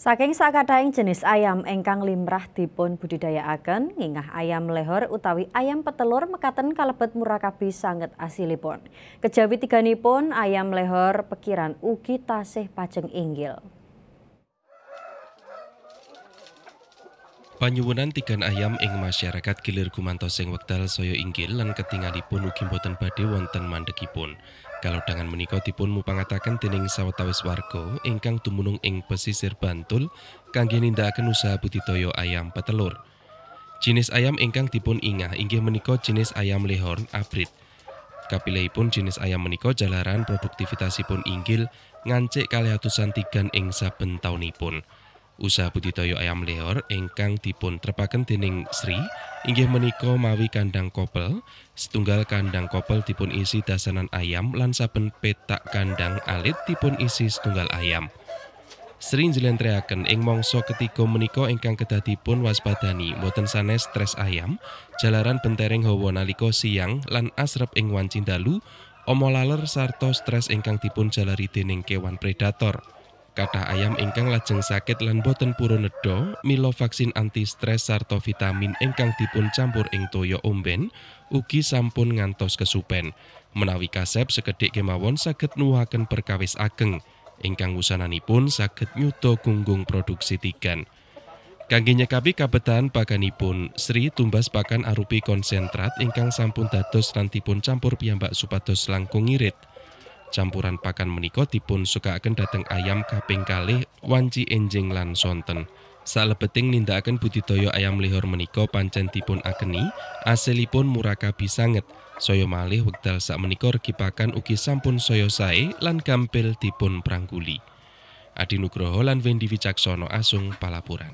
Saking sakadaing jenis ayam engkang limrah dipun budidayaaken, ngingah ayam lehor utawi ayam petelur mekaten kalebet murah kabih sanget asilipun. Kejawi tiganipun ayam lehor pekiran ugi tasih pajeng inggil. Panyuwunan tigan ayam ing masyarakat gilir kumanto sing wekdal soyo inggil lan ketingalipun ugi boten badhe wonten mandhekipun. Kalodhangan menika dipun mupangataken dening sawetawis warga ingkang dumunung ing pesisir Bantul kangge nindakaken usaha budidaya ayam petelur. Jenis ayam ingkang dipun ingah inggih menika jenis ayam lehorn abrit. Kapilihipun jenis ayam menika jalaran produktivitasipun inggil ngancik kalih atusan tigan ing saben taunipun. Usaha budi budidaya ayam leor ingkang dipun trepaken dening Sri inggih menika mawi kandang kopel. Setunggal kandang kopel dipun isi dasanan ayam lan saben petak kandang alit dipun isi setunggal ayam. Sri njlentrehaken ing mangsa ketiga menika ingkang kedadipun waspadani mboten sanes stres ayam, jalaran bentereng hawa nalika siang lan asrep ing wancin dalu, omolaler sarta stres ingkang dipun jalari dening kewan predator. Kata ayam ingkang lajeng sakit lan boten purun nedha, mila vaksin anti stres sarta vitamin ingkang dipun campur ing toya omben ugi sampun ngantos kesupen. Menawi kasep sekedhik kemawon saged nuwahaken perkawis ageng ingkang wusananipun saged nyuto gunggung produksi tigan. Kangge nyekapi kabetan pakanipun, Sri tumbas pakan arupi konsentrat ingkang sampun dados lan dipun campur piyambak supados langkung ngirit campuran pakan menika dipun akan datang ayam kaping kalih wanci enjing lan sonten. Salebeting nindakaken budidaya ayam lihor menika pancen dipun akeni, asilipun murah sanget. Saya malih wekdal sak menika regi pakan ugi sampun saya sae lan gampil dipun prangkuli Adi Nugroho lan Wendy Wicaksono Asung Palapuran.